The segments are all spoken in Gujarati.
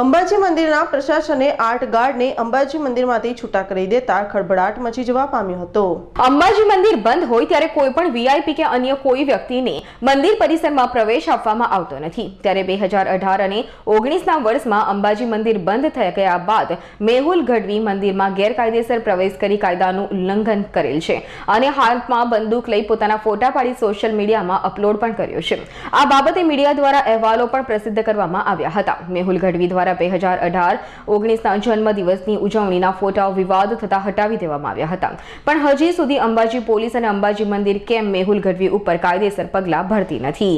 અંબાજી મંદિરના પ્રશાસને આઠ ગાર્ડને અંબાજી મંદિરમાંથી છૂટા કરી દેતા ખળભળાટ મચી જવા પામ્યો હતો અંબાજી મંદિર બંધ હોય ત્યારે કોઈ પણ વીઆઈપી કે અન્ય કોઈ વ્યક્તિને મંદિર પરિસરમાં પ્રવેશ આપવામાં આવતો નથી ત્યારે બે અને ઓગણીસના વર્ષમાં અંબાજી મંદિર બંધ થઈ ગયા બાદ મેહુલ ગઢવી મંદિરમાં ગેરકાયદેસર પ્રવેશ કરી કાયદાનું ઉલ્લંઘન કરેલ છે અને હાથમાં બંદૂક લઈ પોતાના ફોટા પાડી સોશિયલ મીડિયામાં અપલોડ પણ કર્યો છે આ બાબતે મીડિયા દ્વારા અહેવાલો પણ પ્રસિદ્ધ કરવામાં આવ્યા હતા મેહુલ ગઢવી દ્વારા દ્વારા બે હજાર અઢાર ઓગણીસના જન્મદિવસની ઉજવણીના ફોટાઓ વિવાદ થતા હટાવી દેવામાં આવ્યા હતા પણ હજી સુધી અંબાજી પોલીસ અને અંબાજી મંદિર કેમ મેહુલ ગઢવી ઉપર કાયદેસર પગલાં ભરતી નથી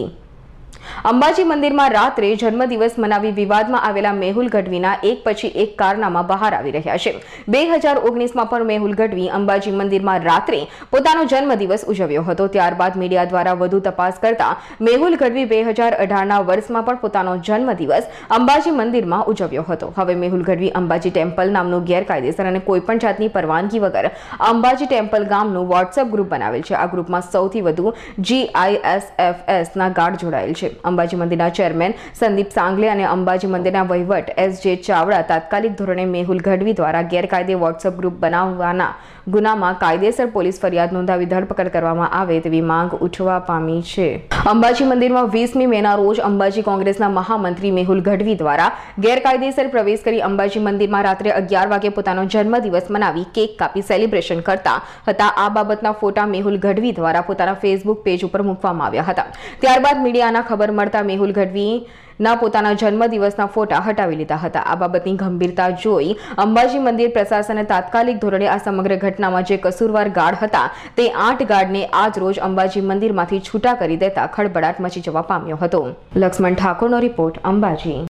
અંબાજી મંદિરમાં રાત્રે જન્મદિવસ મનાવી વિવાદમાં આવેલા મેહુલ ગઢવીના એક પછી એક કારનામા બહાર આવી રહ્યા છે બે હજાર ઓગણીસમાં પણ મેહુલ ગઢવી અંબાજી મંદિરમાં રાત્રે પોતાનો જન્મદિવસ ઉજવ્યો હતો ત્યારબાદ મીડિયા દ્વારા વધુ તપાસ કરતા મેહુલ ગઢવી બે હજાર અઢારના વર્ષમાં પણ પોતાનો જન્મદિવસ અંબાજી મંદિરમાં ઉજવ્યો હતો હવે મેહુલ ગઢવી અંબાજી ટેમ્પલ નામનું ગેરકાયદેસર અને કોઈપણ જાતની પરવાનગી વગર અંબાજી ટેમ્પલ ગામનું વોટ્સએપ ગ્રુપ બનાવેલ છે આ ગ્રુપમાં સૌથી વધુ જીઆઈએસએફએસના ગાર્ડ જોડાયેલ છે છે અંબાજી મંદિરના ચેરમેન સંદીપ સાંગલે અને અંબાજી મંદિરના વહીવટ એસ જે ચાવડા તાત્કાલિક ધોરણે મેહુલ ગઢવી દ્વારા ગેરકાયદે વોટ્સઅપ ગ્રુપ બનાવવાના ગુનામાં કાયદેસર પોલીસ ફરિયાદ નોંધાવી ધરપકડ કરવામાં આવે તેવી માંગ ઉઠવા પામી છે અંબાજી મંદિરમાં વીસમી મેના રોજ અંબાજી કોંગ્રેસના મહામંત્રી મેહુલ ગઢવી દ્વારા ગેરકાયદેસર પ્રવેશ કરી અંબાજી મંદિરમાં રાત્રે અગિયાર વાગે પોતાનો જન્મદિવસ મનાવી કેક કાપી સેલિબ્રેશન કરતા હતા આ બાબતના ફોટા મેહુલ ગઢવી દ્વારા પોતાના ફેસબુક પેજ ઉપર મૂકવામાં આવ્યા હતા ત્યારબાદ મીડિયાના ખબર મળતા મેહુલ ગઢવીના પોતાના જન્મદિવસના ફોટા હટાવી લીધા હતા આ બાબતની ગંભીરતા જોઈ અંબાજી મંદિર પ્રશાસને તાત્કાલિક ધોરણે આ સમગ્ર ઘટનામાં જે કસૂરવાર ગાર્ડ હતા તે આઠ ગાર્ડને આજ રોજ અંબાજી મંદિરમાંથી છૂટા કરી દેતા ખળબળાટ મચી જવા પામ્યો હતો લક્ષ્મણ ઠાકોરનો રિપોર્ટ અંબાજી